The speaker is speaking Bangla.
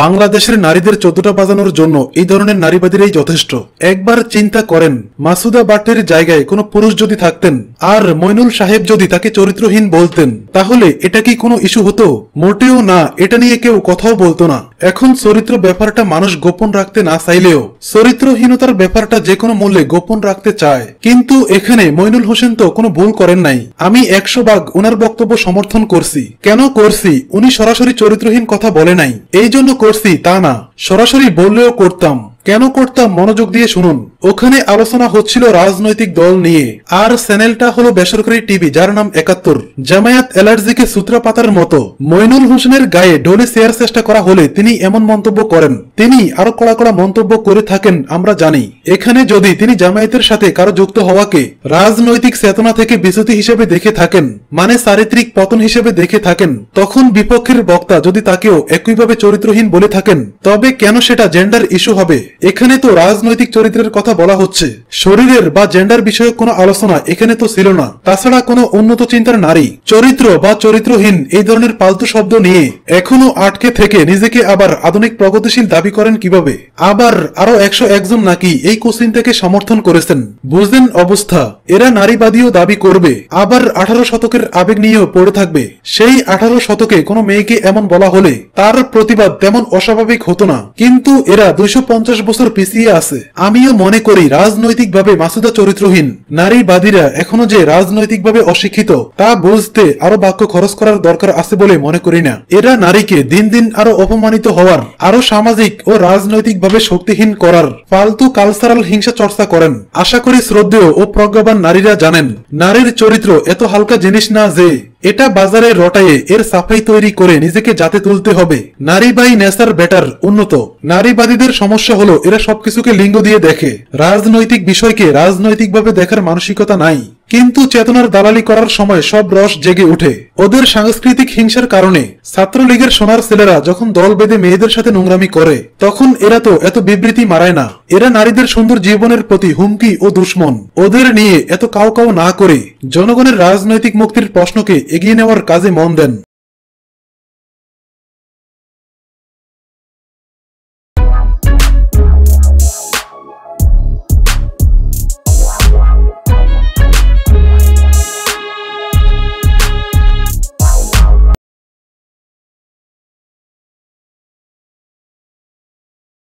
বাংলাদেশের নারীদের চোদ্দটা বাজানোর জন্য এই ধরনের নারীবাদীরাই যথেষ্ট একবার চিন্তা করেন মাসুদা বাটের জায়গায় কোনো পুরুষ যদি থাকতেন আর মইনুল সাহেব যদি তাকে চরিত্রহীন বলতেন তাহলে এটা কি কোনো ইস্যু হতো মোটেও না এটা নিয়ে কেউ কথাও বলতো না এখন চরিত্র ব্যাপারটা মানুষ গোপন রাখতে না চাইলেও চরিত্রহীনতার ব্যাপারটা যে কোনো মূল্যে গোপন রাখতে চায় কিন্তু এখানে মইনুল হোসেন তো কোনো ভুল করেন নাই আমি একশো ভাগ ওনার বক্তব্য সমর্থন করছি কেন করছি উনি সরাসরি চরিত্রহীন কথা বলে নাই এই জন্য করছি তা না সরাসরি বললেও করতাম কেন করতাম মনোযোগ দিয়ে শুনুন ওখানে আলোচনা হচ্ছিল রাজনৈতিক দল নিয়ে আর চ্যানেলটা হলো বেসরকারি টিভি যার নাম একাত্তর জামায়াত অ্যালার্জিকে সূত্রপাতার মতো মইনুল হোসেনের গায়ে ঢোলে শেয়ার চেষ্টা করা হলে তিনি এমন মন্তব্য করেন তিনি আরো কড়া কড়া মন্তব্য করে থাকেন আমরা জানি এখানে যদি তিনি জামায়াতের সাথে কারো যুক্ত হওয়াকে রাজনৈতিক চেতনা থেকে বিচ্যুতি হিসেবে দেখে থাকেন মানে চারিত্রিক পতন হিসেবে দেখে থাকেন তখন বিপক্ষের বক্তা যদি তাকেও একইভাবে চরিত্রহীন বলে থাকেন তবে কেন সেটা জেন্ডার ইস্যু হবে এখানে তো রাজনৈতিক চরিত্রের কথা বলা হচ্ছে শরীরের বা জেন্ডার বিষয়ক কোনো আলোচনা এখানে তো ছিল না তাছাড়া কোনো উন্নত চিন্তার নারী চরিত্র বা চরিত্রহীন এই ধরনের পালতু শব্দ নিয়ে এখনো আটকে থেকে নিজেকে আবার আধুনিক প্রগতিশীল দাবি করেন কিভাবে আবার আরো একশো একজন নাকি এই থেকে সমর্থন করেছেন বুঝলেন অবস্থা এরা নারীবাদীও দাবি করবে আবার আঠারো শতকের আবেগ নিয়েও পড়ে থাকবে সেই আঠারো শতকে কোনো মেয়েকে এমন বলা হলে তার প্রতিবাদ তেমন অস্বাভাবিক হতো না কিন্তু এরা দুইশো পঞ্চাশ বছর পিছিয়ে আছে আমিও মনে করি রাজনৈতিকভাবে মাসুদা চরিত্রহীন নারী বাদীরা এখনো যে রাজনৈতিকভাবে অশিক্ষিত তা বুঝতে আরো বাক্য খরচ করার দরকার আছে বলে মনে করি না এরা নারীকে দিন দিন আরো অপমানিত হওয়ার আরো সামাজিক ও রাজনৈতিকভাবে শক্তিহীন করার ফালতু কালচারাল হিংসা চর্চা করেন আশা করি শ্রদ্ধেয় ও প্রজ্ঞাবান নারীরা জানেন নারীর চরিত্র এত হালকা জিনিস না যে এটা বাজারে রটায়ে এর সাফাই তৈরি করে নিজেকে যাতে তুলতে হবে নারী বাই নেসার বেটার উন্নত নারীবাদীদের সমস্যা হলো এরা সবকিছুকে লিঙ্গ দিয়ে দেখে রাজনৈতিক বিষয়কে রাজনৈতিকভাবে দেখার মানসিকতা নাই কিন্তু চেতনার দালালি করার সময় সব রস জেগে ওঠে ওদের সাংস্কৃতিক হিংসার কারণে ছাত্রলীগের সোনার ছেলেরা যখন দল বেঁধে মেয়েদের সাথে নোংরামি করে তখন এরা তো এত বিবৃতি মারায় না এরা নারীদের সুন্দর জীবনের প্রতি হুমকি ও দুশ্মন ওদের নিয়ে এত কাউ কাউ না করে জনগণের রাজনৈতিক মুক্তির প্রশ্নকে এগিয়ে নেওয়ার কাজে মন দেন